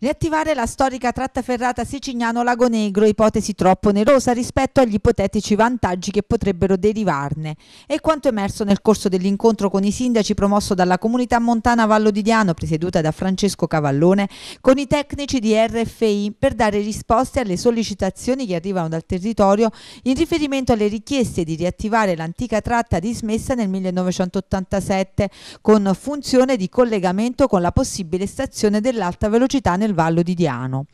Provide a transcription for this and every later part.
riattivare la storica tratta ferrata Sicignano-Lago Negro, ipotesi troppo onerosa rispetto agli ipotetici vantaggi che potrebbero derivarne. E quanto emerso nel corso dell'incontro con i sindaci promosso dalla comunità montana Vallo di Diano, presieduta da Francesco Cavallone, con i tecnici di RFI per dare risposte alle sollecitazioni che arrivano dal territorio in riferimento alle richieste di riattivare l'antica tratta dismessa nel 1987 con funzione di collegamento con la possibile stazione dell'alta velocità nel nel Vallo di Diano.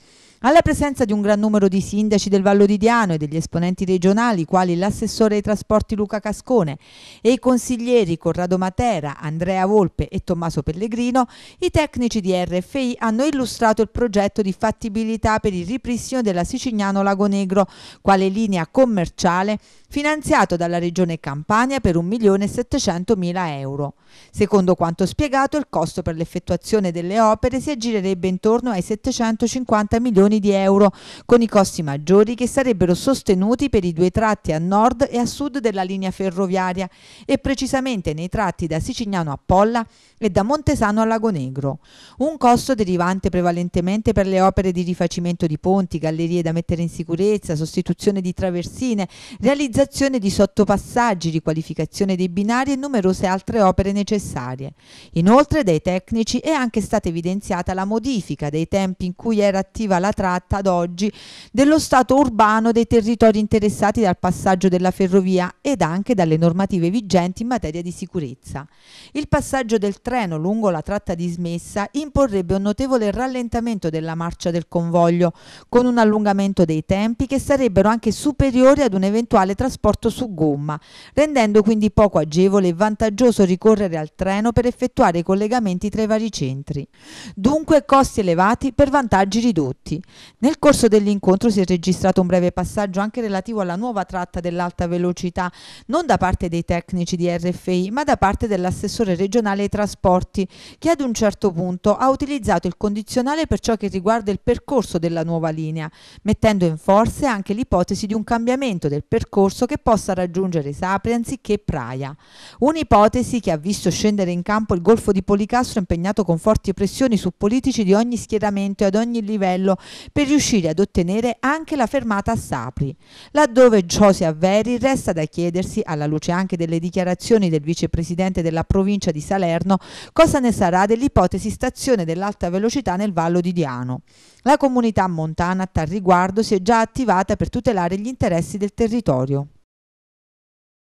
Alla presenza di un gran numero di sindaci del Vallo di Diano e degli esponenti regionali, quali l'assessore ai trasporti Luca Cascone e i consiglieri Corrado Matera, Andrea Volpe e Tommaso Pellegrino, i tecnici di RFI hanno illustrato il progetto di fattibilità per il ripristino della Sicignano Lago Negro quale linea commerciale finanziato dalla Regione Campania per 1.700.000 euro. Secondo quanto spiegato, il costo per l'effettuazione delle opere si aggirerebbe intorno ai 750 milioni di euro, con i costi maggiori che sarebbero sostenuti per i due tratti a nord e a sud della linea ferroviaria e precisamente nei tratti da Sicignano a Polla e da Montesano a Lagonegro. Un costo derivante prevalentemente per le opere di rifacimento di ponti, gallerie da mettere in sicurezza, sostituzione di traversine, realizzazione realizzazione di sottopassaggi, riqualificazione dei binari e numerose altre opere necessarie. Inoltre dai tecnici è anche stata evidenziata la modifica dei tempi in cui era attiva la tratta ad oggi dello stato urbano dei territori interessati dal passaggio della ferrovia ed anche dalle normative vigenti in materia di sicurezza. Il passaggio del treno lungo la tratta dismessa imporrebbe un notevole rallentamento della marcia del convoglio, con un allungamento dei tempi che sarebbero anche superiori ad un eventuale trasporto trasporto su gomma, rendendo quindi poco agevole e vantaggioso ricorrere al treno per effettuare i collegamenti tra i vari centri. Dunque costi elevati per vantaggi ridotti. Nel corso dell'incontro si è registrato un breve passaggio anche relativo alla nuova tratta dell'alta velocità, non da parte dei tecnici di RFI, ma da parte dell'assessore regionale ai trasporti, che ad un certo punto ha utilizzato il condizionale per ciò che riguarda il percorso della nuova linea, mettendo in forze anche l'ipotesi di un cambiamento del percorso percorso che possa raggiungere Sapri anziché Praia. Un'ipotesi che ha visto scendere in campo il golfo di Policastro impegnato con forti pressioni su politici di ogni schieramento e ad ogni livello per riuscire ad ottenere anche la fermata a Sapri. Laddove ciò si avveri resta da chiedersi, alla luce anche delle dichiarazioni del vicepresidente della provincia di Salerno, cosa ne sarà dell'ipotesi stazione dell'alta velocità nel Vallo di Diano. La comunità montana a tal riguardo si è già attivata per tutelare gli interessi del territorio.